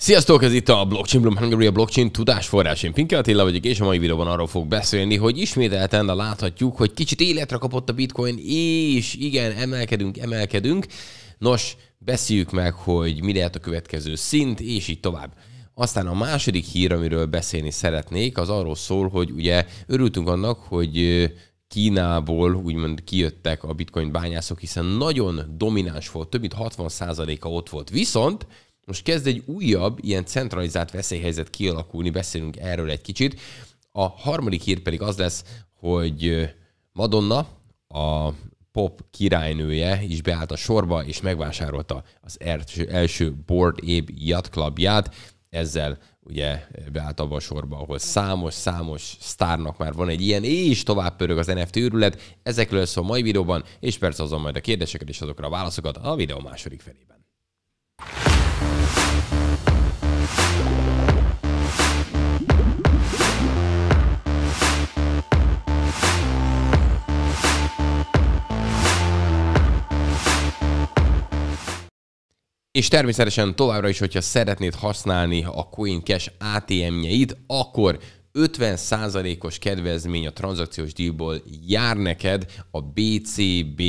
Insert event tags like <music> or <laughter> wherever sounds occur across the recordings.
Sziasztok, ez itt a Blockchain Bloom Hungary, a blockchain tudásforrás. Én Pinke Attila vagyok, és a mai videóban arról fog beszélni, hogy ismételten láthatjuk, hogy kicsit életre kapott a bitcoin, és igen, emelkedünk, emelkedünk. Nos, beszéljük meg, hogy mi lehet a következő szint, és így tovább. Aztán a második hír, amiről beszélni szeretnék, az arról szól, hogy ugye örültünk annak, hogy Kínából úgymond kijöttek a bitcoin bányászok, hiszen nagyon domináns volt, több mint 60%-a ott volt. Viszont most kezd egy újabb, ilyen centralizált veszélyhelyzet kialakulni, beszélünk erről egy kicsit. A harmadik hír pedig az lesz, hogy Madonna, a pop királynője is beállt a sorba, és megvásárolta az első Board Ape Yacht Clubját. Ezzel ugye beállt abba a sorba, ahol számos-számos sztárnak már van egy ilyen, és tovább pörög az NFT őrület. Ezekről szól a mai videóban, és persze azon majd a kérdéseket és azokra a válaszokat a videó második felében. És természetesen továbbra is, hogyha szeretnéd használni a Cash ATM-jeit, akkor 50%-os kedvezmény a tranzakciós díjból jár neked a BCB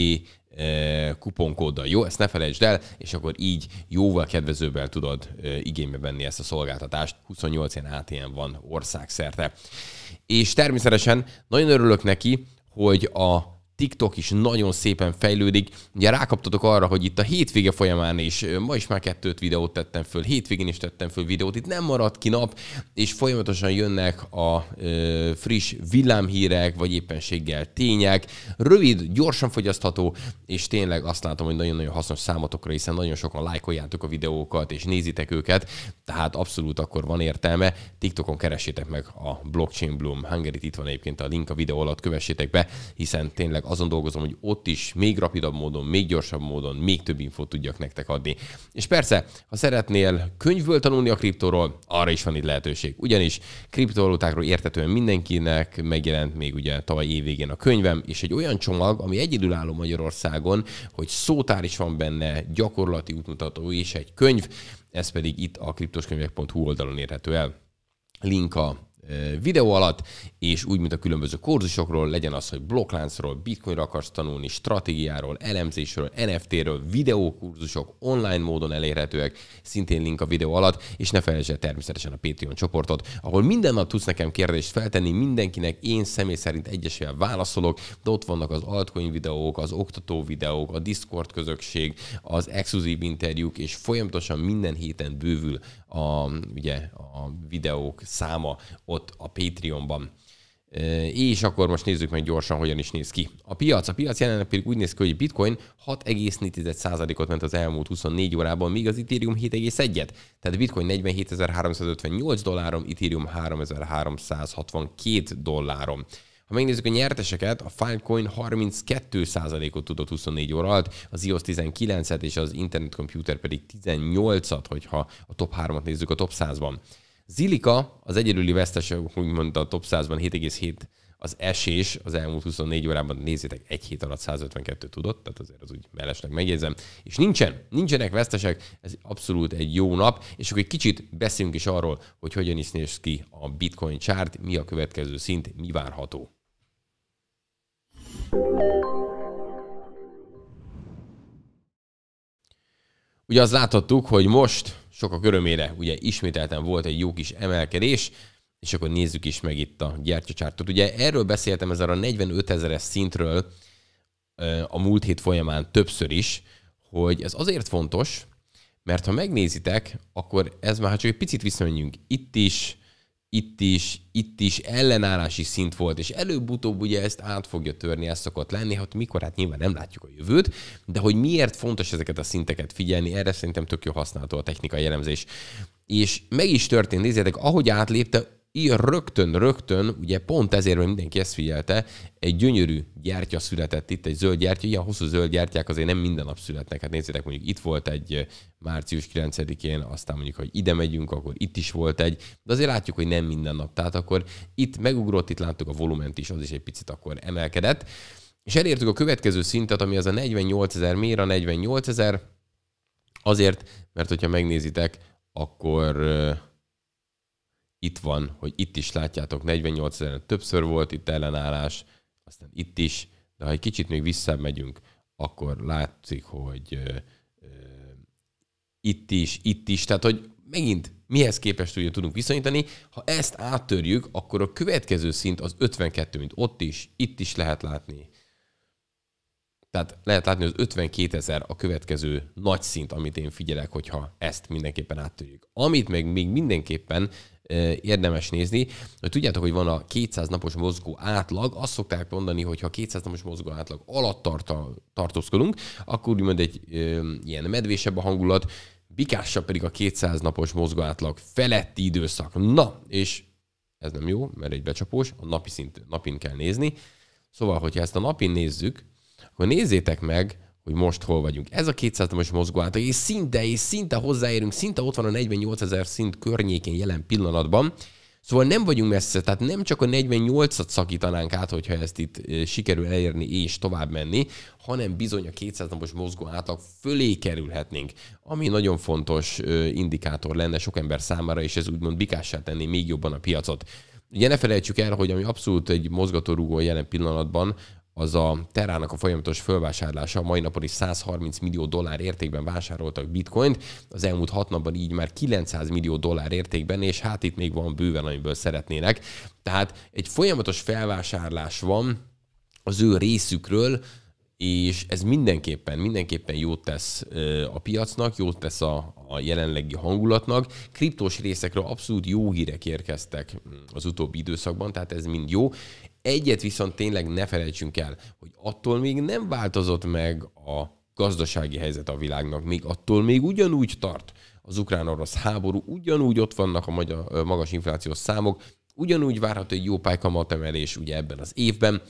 kuponkóddal. Jó, ezt ne felejtsd el, és akkor így jóval kedvezőbbel tudod igénybe venni ezt a szolgáltatást. 28 ilyen ATM van országszerte. És természetesen nagyon örülök neki, hogy a TikTok is nagyon szépen fejlődik. Ugye rákaptatok arra, hogy itt a hétvége folyamán is, ma is már kettőt videót tettem föl, hétvégén is tettem föl videót, itt nem maradt ki nap, és folyamatosan jönnek a ö, friss villámhírek, vagy éppenséggel tények, rövid, gyorsan fogyasztható, és tényleg azt látom, hogy nagyon-nagyon hasznos számotokra, hiszen nagyon sokan lájkoljátok a videókat, és nézitek őket, tehát abszolút akkor van értelme. TikTokon keresétek meg a Blockchain Bloom Hungary-t, itt van egyébként a link a videó alatt, kövessétek be, hiszen tényleg azon dolgozom, hogy ott is még rapidabb módon, még gyorsabb módon, még több infót tudjak nektek adni. És persze, ha szeretnél könyvből tanulni a kriptóról, arra is van itt lehetőség. Ugyanis kriptovalutákról értetően mindenkinek megjelent még ugye tavaly évvégén a könyvem, és egy olyan csomag, ami egyedülálló Magyarországon, hogy szótár is van benne, gyakorlati útmutató és egy könyv, ez pedig itt a kriptoskönyvek.hu oldalon érhető el. Link a videó alatt, és úgy, mint a különböző kurzusokról, legyen az, hogy blokkláncról, bitcoinra akarsz tanulni, stratégiáról, elemzésről, NFT-ről, videókurzusok online módon elérhetőek, szintén link a videó alatt, és ne felejtsd el természetesen a Patreon csoportot, ahol minden nap tudsz nekem kérdést feltenni, mindenkinek én személy szerint egyesével válaszolok, de ott vannak az altcoin videók, az oktató videók, a Discord közökség, az exkluzív interjúk, és folyamatosan minden héten bővül a, ugye, a videók száma ott a Patreonban. És akkor most nézzük meg gyorsan, hogyan is néz ki. A piac, a piac jelenleg pedig úgy néz ki, hogy Bitcoin 6,4%-ot ment az elmúlt 24 órában, míg az Ethereum 7,1-et. Tehát Bitcoin 47.358 dollárom, Ethereum 3.362 dollárom. Ha megnézzük a nyerteseket, a Filecoin 32%-ot tudott 24 óra alatt, az iOS 19-et és az Internet Computer pedig 18-at, hogyha a top 3-at nézzük a top 100-ban. Zilika az egyedüli vesztes, úgymond a top 100-ban 7,7 az esés az elmúlt 24 órában, nézzétek, egy hét alatt 152 tudott, tehát azért az úgy mellesnek megjegyzem. És nincsen, nincsenek vesztesek, ez abszolút egy jó nap, és akkor egy kicsit beszélünk is arról, hogy hogyan is néz ki a bitcoin chart, mi a következő szint, mi várható. Ugye azt láthattuk, hogy most sok a körömére, ugye ismételten volt egy jó kis emelkedés, és akkor nézzük is meg itt a gyertyacsártot. Ugye erről beszéltem ezzel a 45 ezeres szintről a múlt hét folyamán többször is, hogy ez azért fontos, mert ha megnézitek, akkor ez már csak egy picit viszonyunk itt is, itt is, itt is ellenállási szint volt, és előbb-utóbb ugye ezt át fogja törni, ez szokott lenni, hát mikor, hát nyilván nem látjuk a jövőt, de hogy miért fontos ezeket a szinteket figyelni, erre szerintem tök jó használható a technikai jellemzés. És meg is történt, nézzétek, ahogy átlépte, rögtön-rögtön, ugye pont ezért, mert mindenki ezt figyelte, egy gyönyörű gyártya született itt, egy zöld gyártya, ilyen hosszú zöld gyártyák azért nem minden nap születnek. Hát nézzétek, mondjuk itt volt egy eh, március 9-én, aztán mondjuk, hogy ide megyünk, akkor itt is volt egy, de azért látjuk, hogy nem minden nap. Tehát akkor itt megugrott, itt láttuk a volument is, az is egy picit akkor emelkedett. És elértük a következő szintet, ami az a 48 ezer, miért a 48 ezer? Azért, mert hogyha megnézitek, akkor eh, itt van, hogy itt is látjátok, 48 ezeren többször volt itt ellenállás, aztán itt is, de ha egy kicsit még visszamegyünk, akkor látszik, hogy ö, ö, itt is, itt is, tehát hogy megint mihez képest ugye tudunk viszonyítani, ha ezt áttörjük, akkor a következő szint az 52, mint ott is, itt is lehet látni. Tehát lehet látni, hogy az 52 ezer a következő nagy szint, amit én figyelek, hogyha ezt mindenképpen áttörjük. Amit meg még mindenképpen érdemes nézni. Hogy tudjátok, hogy van a 200 napos mozgó átlag, azt szokták mondani, hogy ha 200 napos mozgó átlag alatt tart, tartózkodunk, akkor úgymond egy ö, ilyen medvésebb a hangulat, bikással pedig a 200 napos mozgó átlag feletti időszak. Na, és ez nem jó, mert egy becsapós, a napi szint, napin kell nézni. Szóval, hogyha ezt a napin nézzük, akkor nézzétek meg, hogy most hol vagyunk. Ez a 200 most mozgó átlag, és szinte, és szinte hozzáérünk, szinte ott van a 48 ezer szint környékén jelen pillanatban. Szóval nem vagyunk messze, tehát nem csak a 48-at szakítanánk át, hogyha ezt itt e, sikerül elérni és tovább menni, hanem bizony a 200 napos mozgó átlag fölé kerülhetnénk, ami nagyon fontos e, indikátor lenne sok ember számára, és ez úgymond bikássá tenni még jobban a piacot. Ugye ne felejtsük el, hogy ami abszolút egy mozgatórugó jelen pillanatban, az a Terának a folyamatos fölvásárlása. A mai napon is 130 millió dollár értékben vásároltak bitcoint, az elmúlt hat napban így már 900 millió dollár értékben, és hát itt még van bőven, amiből szeretnének. Tehát egy folyamatos felvásárlás van az ő részükről, és ez mindenképpen, mindenképpen jót tesz a piacnak, jót tesz a, a jelenlegi hangulatnak. Kriptos részekről abszolút jó hírek érkeztek mm, az utóbbi időszakban, tehát ez mind jó. Egyet viszont tényleg ne felejtsünk el, hogy attól még nem változott meg a gazdasági helyzet a világnak, még attól még ugyanúgy tart az ukrán-orosz háború, ugyanúgy ott vannak a magyar, magas inflációs számok, ugyanúgy várható egy jó pálykamatemelés ugye ebben az évben,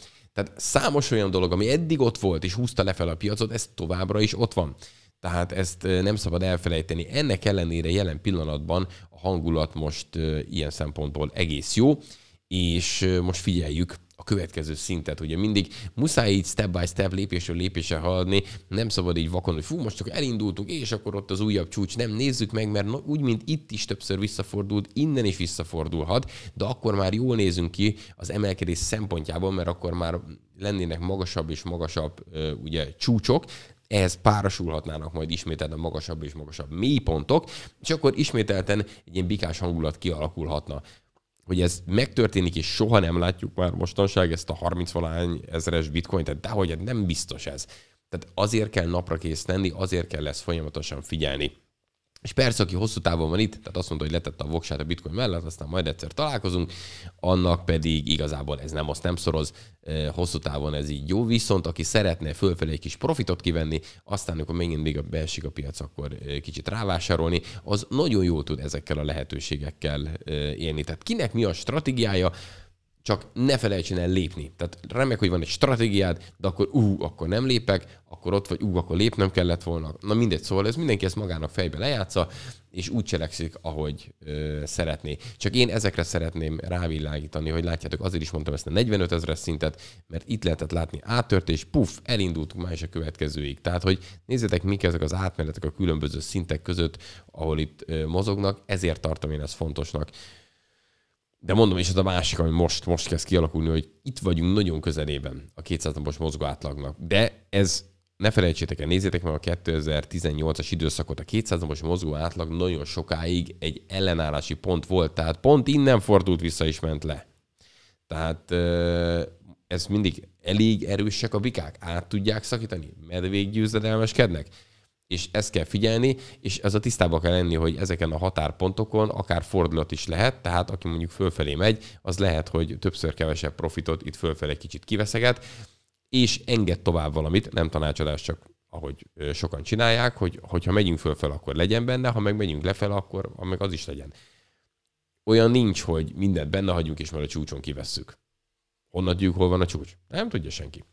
tehát számos olyan dolog, ami eddig ott volt és húzta lefelé a piacot, ez továbbra is ott van. Tehát ezt nem szabad elfelejteni. Ennek ellenére jelen pillanatban a hangulat most ilyen szempontból egész jó, és most figyeljük a következő szintet. Ugye mindig muszáj így step by step, lépésről lépésre haladni, nem szabad így vakon, hogy fú, most csak elindultunk, és akkor ott az újabb csúcs. Nem, nézzük meg, mert úgy, mint itt is többször visszafordult, innen is visszafordulhat, de akkor már jól nézünk ki az emelkedés szempontjából, mert akkor már lennének magasabb és magasabb ugye csúcsok, ehhez párosulhatnának majd ismételten magasabb és magasabb mélypontok, és akkor ismételten egy ilyen bikás hangulat kialakulhatna hogy ez megtörténik, és soha nem látjuk már mostanság ezt a 30 valány ezeres bitcoin, tehát dehogy hát nem biztos ez. Tehát azért kell napra kész lenni, azért kell lesz folyamatosan figyelni. És persze, aki hosszú távon van itt, tehát azt mondta, hogy letette a voksát a bitcoin mellett, aztán majd egyszer találkozunk, annak pedig igazából ez nem azt nem szoroz, hosszú távon ez így jó, viszont aki szeretne fölfelé egy kis profitot kivenni, aztán amikor megint még beesik a piac, akkor kicsit rávásárolni, az nagyon jól tud ezekkel a lehetőségekkel élni. Tehát kinek mi a stratégiája, csak ne felejtsen el lépni. Tehát remek, hogy van egy stratégiád, de akkor ú, akkor nem lépek, akkor ott vagy ú, akkor lépnem kellett volna. Na mindegy, szóval ez mindenki ezt magának fejbe lejátsza, és úgy cselekszik, ahogy ö, szeretné. Csak én ezekre szeretném rávilágítani, hogy látjátok, azért is mondtam ezt a 45 ezeres szintet, mert itt lehetett látni áttörtés, puff, elindultunk már is a következőig. Tehát, hogy nézzétek, mik ezek az átmenetek a különböző szintek között, ahol itt ö, mozognak, ezért tartom én ezt fontosnak de mondom, és ez a másik, ami most, most kezd kialakulni, hogy itt vagyunk nagyon közelében a 200 napos mozgó átlagnak. De ez, ne felejtsétek el, nézzétek meg a 2018-as időszakot, a 200 napos mozgó átlag nagyon sokáig egy ellenállási pont volt, tehát pont innen fordult vissza és ment le. Tehát ez mindig elég erősek a vikák, át tudják szakítani, medvék győzedelmeskednek és ezt kell figyelni, és ez a tisztába kell lenni, hogy ezeken a határpontokon akár fordulat is lehet, tehát aki mondjuk fölfelé megy, az lehet, hogy többször kevesebb profitot itt fölfelé kicsit kiveszeget, és enged tovább valamit, nem tanácsadás, csak ahogy sokan csinálják, hogy hogyha megyünk fölfel, akkor legyen benne, ha meg megyünk lefel, akkor meg az is legyen. Olyan nincs, hogy mindent benne hagyunk, és már a csúcson kivesszük. Honnan tudjuk, hol van a csúcs? Nem tudja senki.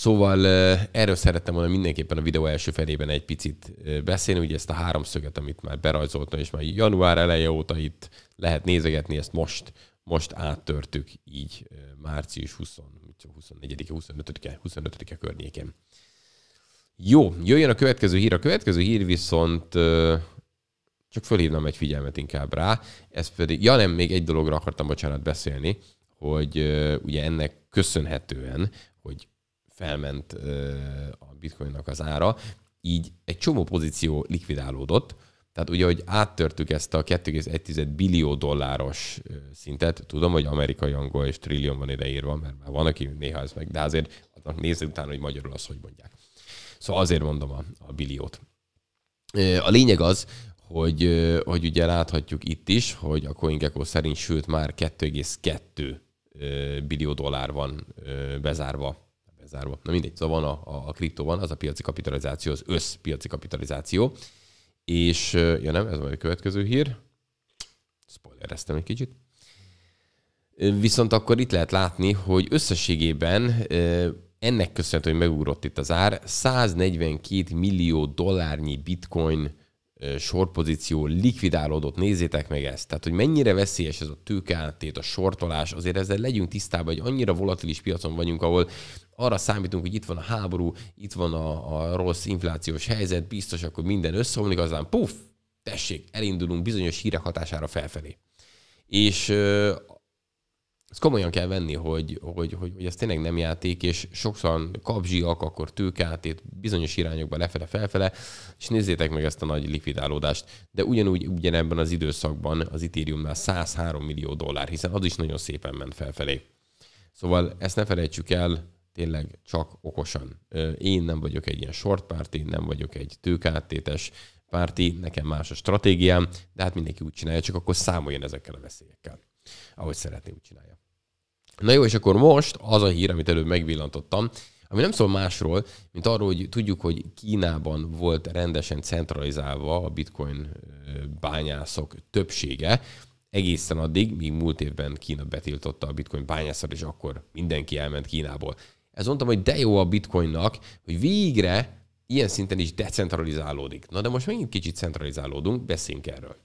Szóval erről szerettem volna mindenképpen a videó első felében egy picit beszélni, ugye ezt a háromszöget, amit már berajzoltam, és már január eleje óta itt lehet nézegetni, ezt most, most áttörtük így március 20, 24 25-e, 25-e Jó, jöjjön a következő hír. A következő hír viszont csak fölhívnám egy figyelmet inkább rá. Ez pedig, ja nem, még egy dologra akartam, bocsánat, beszélni, hogy ugye ennek köszönhetően, hogy felment a bitcoinnak az ára, így egy csomó pozíció likvidálódott, tehát ugye, hogy áttörtük ezt a 2,1 billió dolláros szintet, tudom, hogy amerikai angol és trillion van ide írva, mert már van, aki néha ez meg, de azért annak nézzük utána, hogy magyarul azt hogy mondják. Szóval azért mondom a, a billiót. A lényeg az, hogy, hogy ugye láthatjuk itt is, hogy a CoinGecko szerint, sőt már 2,2 billió dollár van bezárva lezárva. Na mindegy, szóval van a, a, a van, az a piaci kapitalizáció, az összpiaci kapitalizáció. És, ja nem, ez a következő hír. Spoilereztem egy kicsit. Viszont akkor itt lehet látni, hogy összességében ennek köszönhetően, hogy megugrott itt az ár, 142 millió dollárnyi bitcoin sorpozíció likvidálódott. Nézzétek meg ezt. Tehát, hogy mennyire veszélyes ez a tőkeáttét, a sortolás, azért ezzel legyünk tisztában, hogy annyira volatilis piacon vagyunk, ahol arra számítunk, hogy itt van a háború, itt van a, a rossz inflációs helyzet, biztos, akkor minden összeomlik, aztán puff, tessék, elindulunk bizonyos hírek hatására felfelé. És ezt komolyan kell venni, hogy, hogy, hogy, hogy ez tényleg nem játék, és sokszor kapzsiak, akkor tőkátét bizonyos irányokba lefele, felfele, és nézzétek meg ezt a nagy likvidálódást. De ugyanúgy ugyanebben az időszakban az Ethereumnál 103 millió dollár, hiszen az is nagyon szépen ment felfelé. Szóval ezt ne felejtsük el, tényleg csak okosan. Én nem vagyok egy ilyen short party, nem vagyok egy tőkáttétes párti, nekem más a stratégiám, de hát mindenki úgy csinálja, csak akkor számoljon ezekkel a veszélyekkel, ahogy szeretné, úgy csinálja. Na jó, és akkor most az a hír, amit előbb megvillantottam, ami nem szól másról, mint arról, hogy tudjuk, hogy Kínában volt rendesen centralizálva a bitcoin bányászok többsége, egészen addig, míg múlt évben Kína betiltotta a bitcoin bányászat, és akkor mindenki elment Kínából. Ez mondtam, hogy de jó a bitcoinnak, hogy végre ilyen szinten is decentralizálódik. Na de most megint kicsit centralizálódunk, beszéljünk erről.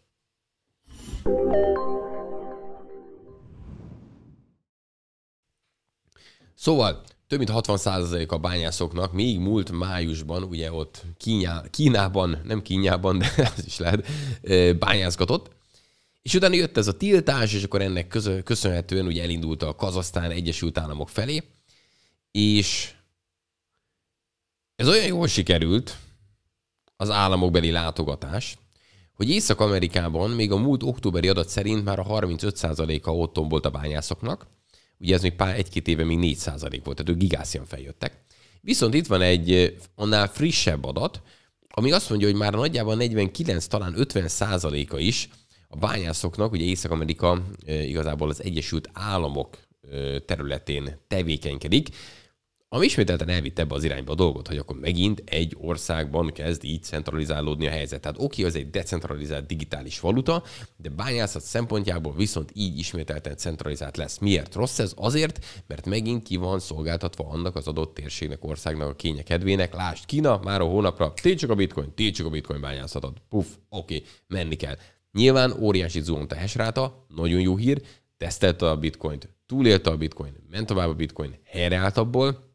Szóval több mint 60% a bányászoknak még múlt májusban, ugye ott Kínia, Kínában, nem Kínában, de <laughs> az is lehet, bányászgatott. És utána jött ez a tiltás, és akkor ennek köszönhetően ugye elindult a Kazasztán Egyesült Államok felé, és ez olyan jól sikerült, az államokbeli látogatás, hogy Észak-Amerikában még a múlt októberi adat szerint már a 35%-a otthon volt a bányászoknak, ugye ez még pár egy-két éve még 4% volt, tehát ők gigászian feljöttek. Viszont itt van egy eh, annál frissebb adat, ami azt mondja, hogy már nagyjából 49, talán 50 százaléka is a bányászoknak, ugye Észak-Amerika eh, igazából az Egyesült Államok eh, területén tevékenykedik, ami ismételten elvitte ebbe az irányba a dolgot, hogy akkor megint egy országban kezd így centralizálódni a helyzet. Tehát oké, az egy decentralizált digitális valuta, de bányászat szempontjából viszont így ismételten centralizált lesz. Miért rossz ez? Azért, mert megint ki van szolgáltatva annak az adott térségnek, országnak a kénye kedvének. Lásd Kína, már a hónapra tétsük a bitcoin, tétsük a bitcoin bányászatot. Puff, oké, menni kell. Nyilván óriási zoom a hashráta, nagyon jó hír, tesztelte a bitcoint, túlélte a bitcoin, ment tovább a bitcoin, helyreállt abból,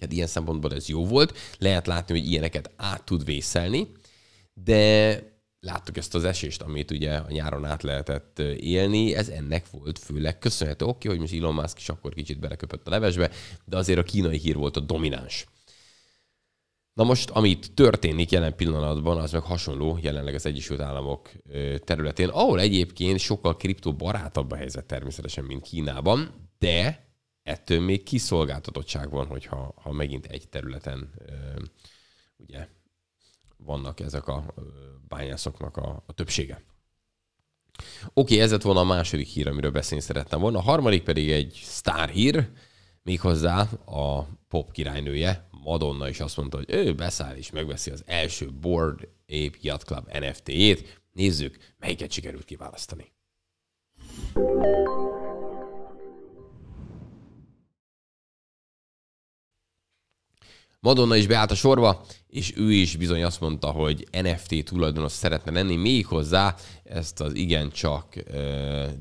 Hát ilyen szempontból ez jó volt. Lehet látni, hogy ilyeneket át tud vészelni, de láttuk ezt az esést, amit ugye a nyáron át lehetett élni, ez ennek volt főleg köszönhető. Oké, hogy most Elon Musk is akkor kicsit beleköpött a levesbe, de azért a kínai hír volt a domináns. Na most, amit történik jelen pillanatban, az meg hasonló jelenleg az Egyesült Államok területén, ahol egyébként sokkal kriptobarátabb a helyzet természetesen, mint Kínában, de ettől még kiszolgáltatottság van, hogyha ha megint egy területen ugye vannak ezek a bányászoknak a, a többsége. Oké, ez lett volna a második hír, amiről beszélni szerettem volna. A harmadik pedig egy sztárhír, méghozzá a pop királynője, Madonna is azt mondta, hogy ő beszáll és megveszi az első Board Ape Yacht Club NFT-jét. Nézzük, melyiket sikerült kiválasztani. Madonna is beállt a sorba, és ő is bizony azt mondta, hogy NFT tulajdonos szeretne lenni, méghozzá ezt az igencsak uh,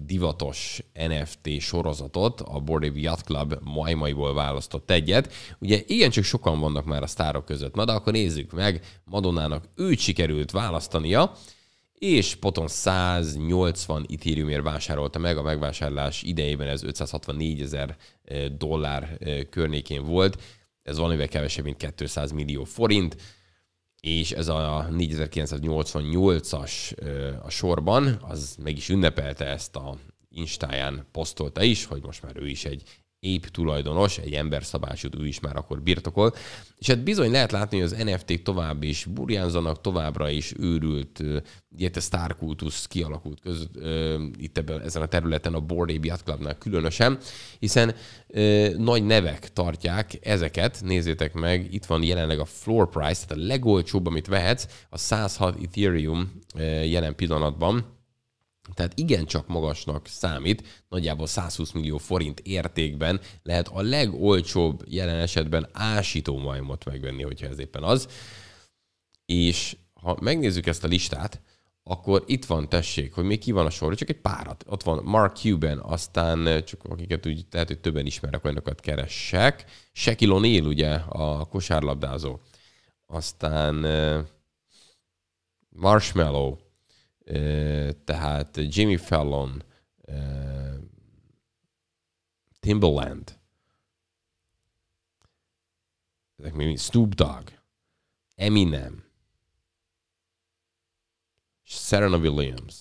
divatos NFT sorozatot, a Board Ape Yacht Club majmaiból választott egyet. Ugye igencsak sokan vannak már a sztárok között. Na de akkor nézzük meg, Madonnának őt sikerült választania, és poton 180 itériumért vásárolta meg, a megvásárlás idejében ez 564 ezer dollár környékén volt ez valamivel kevesebb, mint 200 millió forint, és ez a 4988-as a sorban, az meg is ünnepelte ezt a Instáján posztolta is, hogy most már ő is egy épp tulajdonos, egy ember szabásút ő is már akkor birtokol. És hát bizony lehet látni, hogy az nft tovább is burjánzanak, továbbra is őrült, ilyet a Star kialakult köz, ö, itt ebben, ezen a területen a Board Ape Yacht Clubnál különösen, hiszen ö, nagy nevek tartják ezeket, nézzétek meg, itt van jelenleg a floor price, tehát a legolcsóbb, amit vehetsz, a 106 Ethereum ö, jelen pillanatban, tehát igencsak magasnak számít, nagyjából 120 millió forint értékben lehet a legolcsóbb jelen esetben ásító majmot megvenni, hogyha ez éppen az. És ha megnézzük ezt a listát, akkor itt van, tessék, hogy még ki van a sorra, csak egy párat. Ott van Mark Cuban, aztán csak akiket úgy, lehet, hogy többen ismerek, olyanokat keressek. Shaquille O'Neal, ugye, a kosárlabdázó. Aztán eh, Marshmallow, tehát Jimmy Fallon, Timbaland, ezek még Snoop Dogg, Eminem, Serena Williams,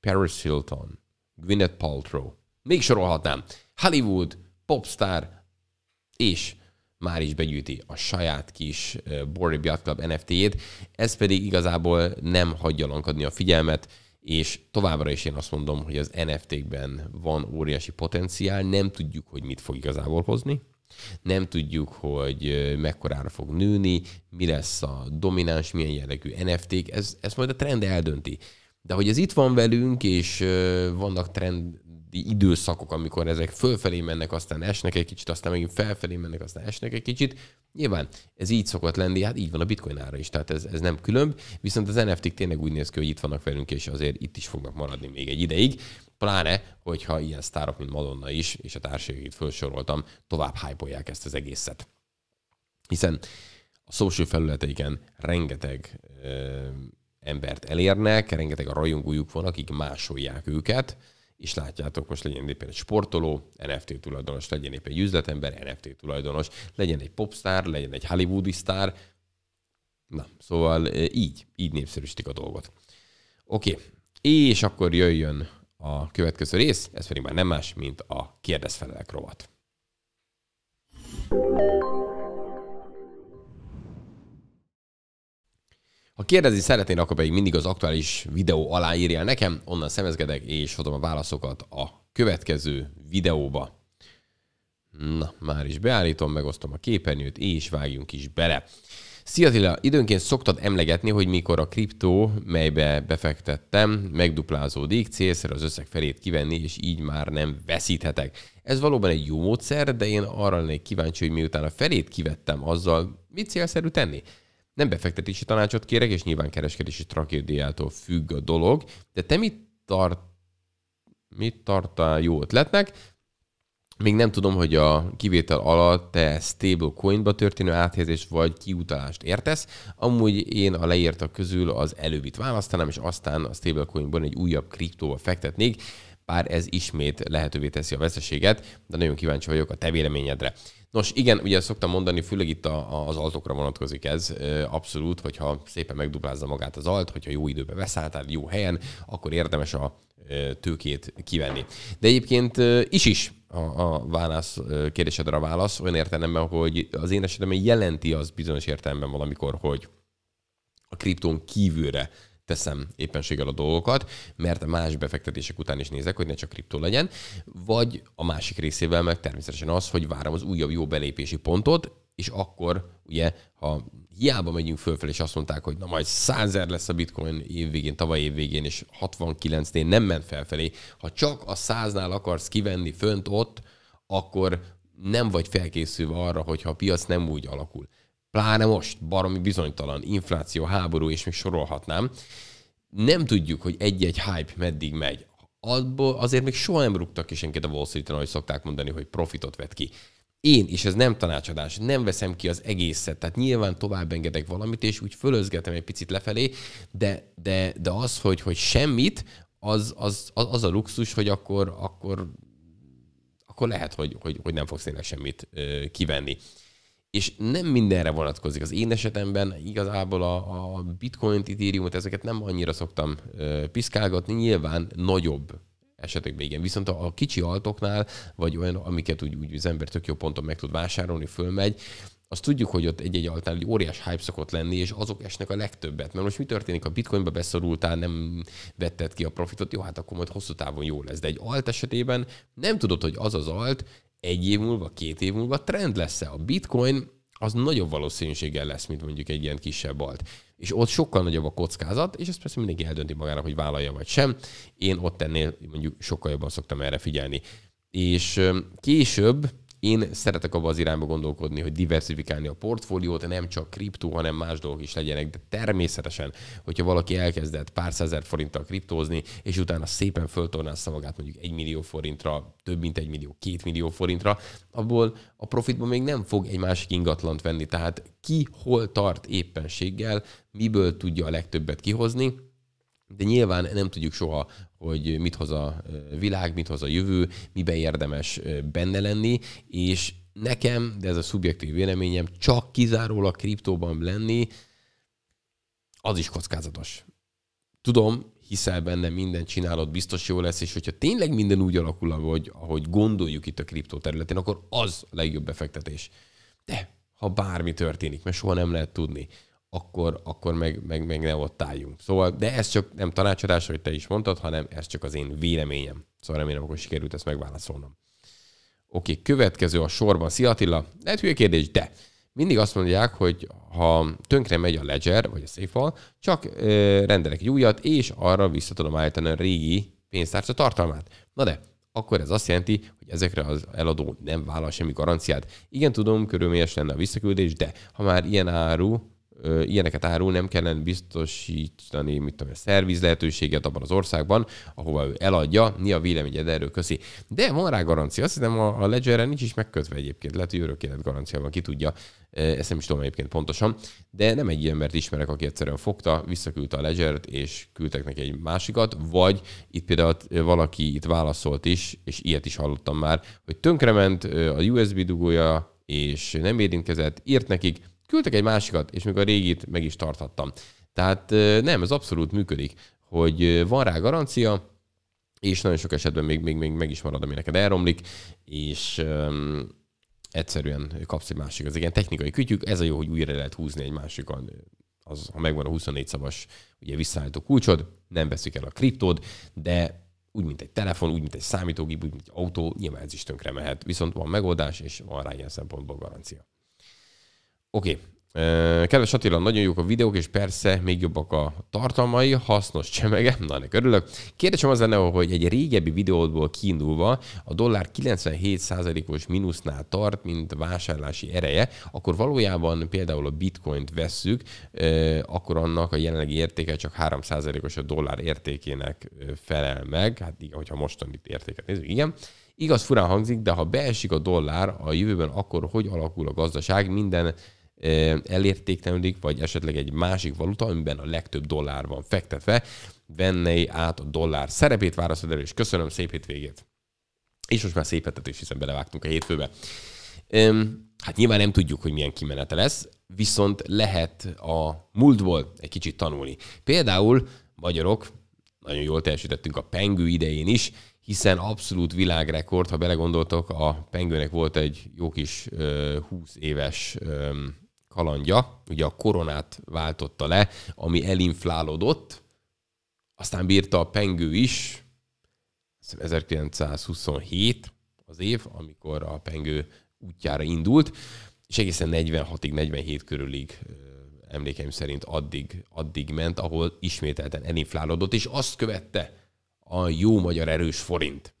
Paris Hilton, Gwyneth Paltrow, még sorolhatnám, Hollywood, popstar, és már is begyűjti a saját kis Borri Yacht Club NFT-jét, ez pedig igazából nem hagyja lankadni a figyelmet, és továbbra is én azt mondom, hogy az NFT-kben van óriási potenciál, nem tudjuk, hogy mit fog igazából hozni, nem tudjuk, hogy mekkorára fog nőni, mi lesz a domináns, milyen jellegű NFT-k, ez, ez majd a trend eldönti. De hogy ez itt van velünk, és vannak trend, időszakok, amikor ezek fölfelé mennek, aztán esnek egy kicsit, aztán megint felfelé mennek, aztán esnek egy kicsit. Nyilván ez így szokott lenni, hát így van a bitcoin ára is, tehát ez, ez nem különb, viszont az NFT-k tényleg úgy néz ki, hogy itt vannak velünk, és azért itt is fognak maradni még egy ideig, pláne, hogyha ilyen sztárok, mint Madonna is, és a társaikét felsoroltam, tovább hypolják ezt az egészet. Hiszen a social felületeiken rengeteg ö, embert elérnek, rengeteg a rajongójuk van, akik másolják őket, és látjátok, most legyen éppen egy sportoló, NFT tulajdonos, legyen éppen egy üzletember, NFT tulajdonos, legyen egy popstar, legyen egy hollywoodi sztár. Na, szóval e, így, így népszerűsítik a dolgot. Oké, okay. és akkor jöjjön a következő rész, ez pedig már nem más, mint a kérdezfelelek rovat. Ha kérdezni szeretnél, akkor pedig mindig az aktuális videó alá írjál nekem, onnan szemezgedek, és adom a válaszokat a következő videóba. Na, már is beállítom, megosztom a képernyőt, és vágjunk is bele. Szia Tila, időnként szoktad emlegetni, hogy mikor a kriptó, melybe befektettem, megduplázódik, célszer az összeg felét kivenni, és így már nem veszíthetek. Ez valóban egy jó módszer, de én arra lennék kíváncsi, hogy miután a felét kivettem, azzal mit célszerű tenni? nem befektetési tanácsot kérek, és nyilván kereskedési tragédiától függ a dolog, de te mit tart mit tart a jó ötletnek? Még nem tudom, hogy a kivétel alatt te coinba történő áthelyezés vagy kiutalást értesz. Amúgy én a leírtak közül az elővit választanám, és aztán a stable coinban egy újabb kriptóba fektetnék, bár ez ismét lehetővé teszi a veszteséget, de nagyon kíváncsi vagyok a te véleményedre. Nos, igen, ugye szoktam mondani, főleg itt az altokra vonatkozik ez, abszolút, hogyha szépen megduplázza magát az alt, hogyha jó időbe veszálltál, jó helyen, akkor érdemes a tőkét kivenni. De egyébként is is a, a válasz, kérdésedre a válasz olyan értelemben, hogy az én esetemben jelenti az bizonyos értelemben valamikor, hogy a kripton kívülre teszem éppenséggel a dolgokat, mert a más befektetések után is nézek, hogy ne csak kriptó legyen, vagy a másik részével meg természetesen az, hogy várom az újabb jó belépési pontot, és akkor ugye, ha hiába megyünk fölfelé, és azt mondták, hogy na majd 100 lesz a bitcoin évvégén, tavaly évvégén, és 69-nél nem ment felfelé. Ha csak a 100-nál akarsz kivenni fönt ott, akkor nem vagy felkészülve arra, hogyha a piac nem úgy alakul pláne most baromi bizonytalan, infláció, háború, és még sorolhatnám, nem tudjuk, hogy egy-egy hype meddig megy. Abból azért még soha nem rúgtak ki senkit a Wall Street-en, ahogy szokták mondani, hogy profitot vet ki. Én, és ez nem tanácsadás, nem veszem ki az egészet, tehát nyilván tovább engedek valamit, és úgy fölözgetem egy picit lefelé, de, de, de az, hogy, hogy semmit, az, az, az, az a luxus, hogy akkor, akkor, akkor lehet, hogy, hogy, hogy nem fogsz tényleg semmit ö, kivenni és nem mindenre vonatkozik. Az én esetemben igazából a, a bitcoin ethereumot, ezeket nem annyira szoktam ö, piszkálgatni, nyilván nagyobb esetekben igen. Viszont a, a kicsi altoknál, vagy olyan, amiket úgy, úgy az ember tök jó ponton meg tud vásárolni, fölmegy, azt tudjuk, hogy ott egy-egy altnál egy óriás hype szokott lenni, és azok esnek a legtöbbet. Mert most mi történik? A bitcoinba beszorultál, nem vetted ki a profitot, jó, hát akkor majd hosszú távon jó lesz. De egy alt esetében nem tudod, hogy az az alt egy év múlva, két év múlva trend lesz-e? A bitcoin az nagyobb valószínűséggel lesz, mint mondjuk egy ilyen kisebb alt. És ott sokkal nagyobb a kockázat, és ezt persze mindenki eldönti magára, hogy vállalja vagy sem. Én ott ennél mondjuk sokkal jobban szoktam erre figyelni. És később, én szeretek abba az irányba gondolkodni, hogy diversifikálni a portfóliót, nem csak kriptó, hanem más dolgok is legyenek, de természetesen, hogyha valaki elkezdett pár százer forinttal kriptózni, és utána szépen föltornázza magát mondjuk egy millió forintra, több mint egy millió, két millió forintra, abból a profitban még nem fog egy másik ingatlant venni. Tehát ki hol tart éppenséggel, miből tudja a legtöbbet kihozni, de nyilván nem tudjuk soha, hogy mit hoz a világ, mit hoz a jövő, miben érdemes benne lenni, és nekem, de ez a szubjektív véleményem, csak kizárólag kriptóban lenni, az is kockázatos. Tudom, hiszel benne, minden csinálod, biztos jó lesz, és hogyha tényleg minden úgy alakul, ahogy, ahogy gondoljuk itt a kriptó területén, akkor az a legjobb befektetés. De ha bármi történik, mert soha nem lehet tudni, akkor, akkor meg, meg, meg ne ott álljunk. Szóval, de ez csak nem tanácsadás, hogy te is mondtad, hanem ez csak az én véleményem. Szóval remélem, akkor sikerült ezt megválaszolnom. Oké, okay, következő a sorban. Szia Attila! Lehet hülye kérdés, de mindig azt mondják, hogy ha tönkre megy a ledger, vagy a széfal, csak ö, rendelek egy újat, és arra vissza tudom állítani a régi pénztárca tartalmát. Na de, akkor ez azt jelenti, hogy ezekre az eladó nem vállal semmi garanciát. Igen, tudom, körülményes lenne a visszaküldés, de ha már ilyen áru ilyeneket árul, nem kellene biztosítani, mit tudom, a szerviz lehetőséget abban az országban, ahova ő eladja, mi a véleményed erről, köszi. De van rá garancia, azt hiszem a, a Ledgerre nincs is megkötve egyébként, lehet, hogy örök élet garancia van, ki tudja, ezt nem is tudom egyébként pontosan, de nem egy ilyen embert ismerek, aki egyszerűen fogta, visszaküldte a Ledgert, és küldtek neki egy másikat, vagy itt például valaki itt válaszolt is, és ilyet is hallottam már, hogy tönkrement a USB dugója, és nem érintkezett, írt nekik, Küldtek egy másikat, és még a régit meg is tarthattam. Tehát nem, ez abszolút működik, hogy van rá garancia, és nagyon sok esetben még, még, még meg is marad, ami neked elromlik, és um, egyszerűen kapsz egy másikat. Ez egy ilyen technikai kütyük, ez a jó, hogy újra lehet húzni egy másikon, az, ha megvan a 24 szavas ugye visszaállító kulcsod, nem veszik el a kriptód, de úgy, mint egy telefon, úgy, mint egy számítógép, úgy, mint egy autó, nyilván ez is tönkre mehet. Viszont van megoldás, és van rá ilyen szempontból garancia. Oké. Okay. Kedves Attila, nagyon jók a videók, és persze még jobbak a tartalmai, hasznos csemege, na ennek örülök. Kérdésem az lenne, hogy egy régebbi videódból kiindulva a dollár 97%-os mínusznál tart, mint vásárlási ereje, akkor valójában például a bitcoint vesszük, akkor annak a jelenlegi értéke csak 3%-os a dollár értékének felel meg, hát igen, hogyha mostani értéket nézzük, igen. Igaz, furán hangzik, de ha beesik a dollár a jövőben, akkor hogy alakul a gazdaság? Minden elértéktelődik, vagy esetleg egy másik valuta, amiben a legtöbb dollár van fektetve, venné át a dollár szerepét, válaszod és köszönöm, szép hétvégét! És most már szép hetet is, hiszen belevágtunk a hétfőbe. hát nyilván nem tudjuk, hogy milyen kimenete lesz, viszont lehet a múltból egy kicsit tanulni. Például magyarok, nagyon jól teljesítettünk a pengő idején is, hiszen abszolút világrekord, ha belegondoltok, a pengőnek volt egy jó kis ö, 20 éves ö, kalandja, ugye a koronát váltotta le, ami elinflálódott, aztán bírta a pengő is, 1927 az év, amikor a pengő útjára indult, és egészen 46-ig, 47 körülig emlékeim szerint addig, addig ment, ahol ismételten elinflálódott, és azt követte a jó magyar erős forint.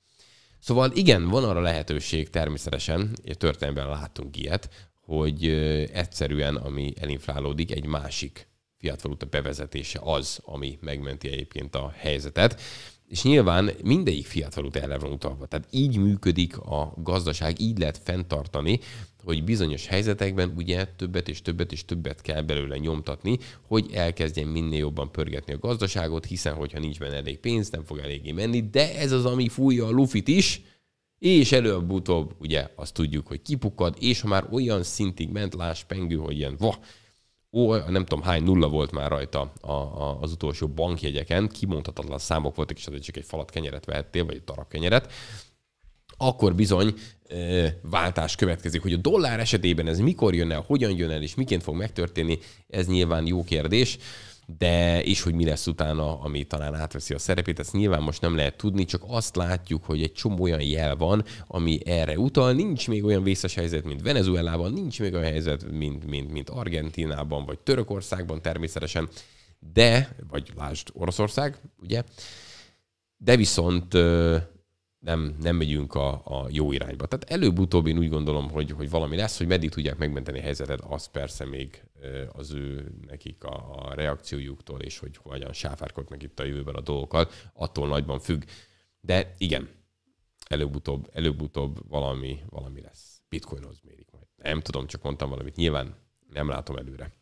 Szóval igen, van arra lehetőség természetesen, és történelmben láttunk ilyet, hogy egyszerűen, ami elinflálódik, egy másik fiatvaluta bevezetése az, ami megmenti egyébként a helyzetet. És nyilván mindegyik fiatvaluta erre van utalva. Tehát így működik a gazdaság, így lehet fenntartani, hogy bizonyos helyzetekben ugye többet és többet és többet kell belőle nyomtatni, hogy elkezdjen minél jobban pörgetni a gazdaságot, hiszen hogyha nincs benne elég pénz, nem fog eléggé menni, de ez az, ami fújja a lufit is, és előbb-utóbb, ugye, azt tudjuk, hogy kipukkad, és ha már olyan szintig ment, láss pengő, hogy ilyen, va, ó, nem tudom hány nulla volt már rajta a, a, az utolsó bankjegyeken, kimondhatatlan számok voltak, és azért csak egy falat kenyeret vehettél, vagy egy darab kenyeret, akkor bizony e, váltás következik. Hogy a dollár esetében ez mikor jön el, hogyan jön el, és miként fog megtörténni, ez nyilván jó kérdés de és hogy mi lesz utána, ami talán átveszi a szerepét, ezt nyilván most nem lehet tudni, csak azt látjuk, hogy egy csomó olyan jel van, ami erre utal. Nincs még olyan vészes helyzet, mint Venezuelában, nincs még olyan helyzet, mint, mint, mint Argentinában, vagy Törökországban természetesen, de, vagy lásd Oroszország, ugye, de viszont nem, nem megyünk a, a jó irányba. Tehát előbb-utóbb én úgy gondolom, hogy, hogy valami lesz, hogy meddig tudják megmenteni a helyzetet, az persze még az ő nekik a, a reakciójuktól, és hogy hogyan sáfárkodnak itt a jövőben a dolgokat, attól nagyban függ. De igen, előbb-utóbb, előbb-utóbb valami, valami lesz. Bitcoinhoz mérik majd. Nem tudom, csak mondtam valamit. Nyilván nem látom előre.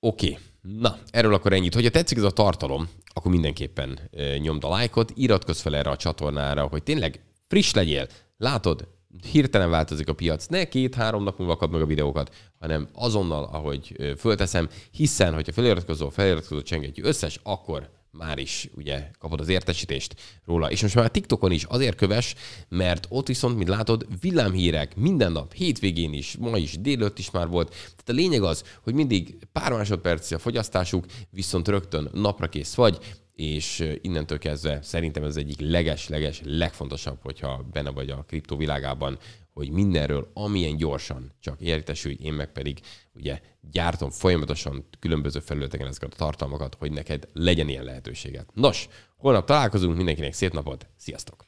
Oké, okay. na, erről akkor ennyit. Hogyha tetszik ez a tartalom, akkor mindenképpen nyomd a lájkot, iratkozz fel erre a csatornára, hogy tényleg friss legyél. Látod, hirtelen változik a piac. Ne két-három nap múlva kap meg a videókat, hanem azonnal, ahogy fölteszem, hiszen, hogyha feliratkozó, feliratkozó csengetjű összes, akkor már is ugye kapod az értesítést róla. És most már TikTokon is azért köves, mert ott viszont, mint látod, villámhírek minden nap, hétvégén is, ma is, délőtt is már volt. Tehát a lényeg az, hogy mindig pár másodperc a fogyasztásuk, viszont rögtön napra kész vagy, és innentől kezdve szerintem ez egyik leges-leges legfontosabb, hogyha benne vagy a kriptó világában, hogy mindenről amilyen gyorsan csak értesülj, én meg pedig ugye gyártom folyamatosan különböző felületeken ezeket a tartalmakat, hogy neked legyen ilyen lehetőséget. Nos, holnap találkozunk, mindenkinek szép napot, sziasztok!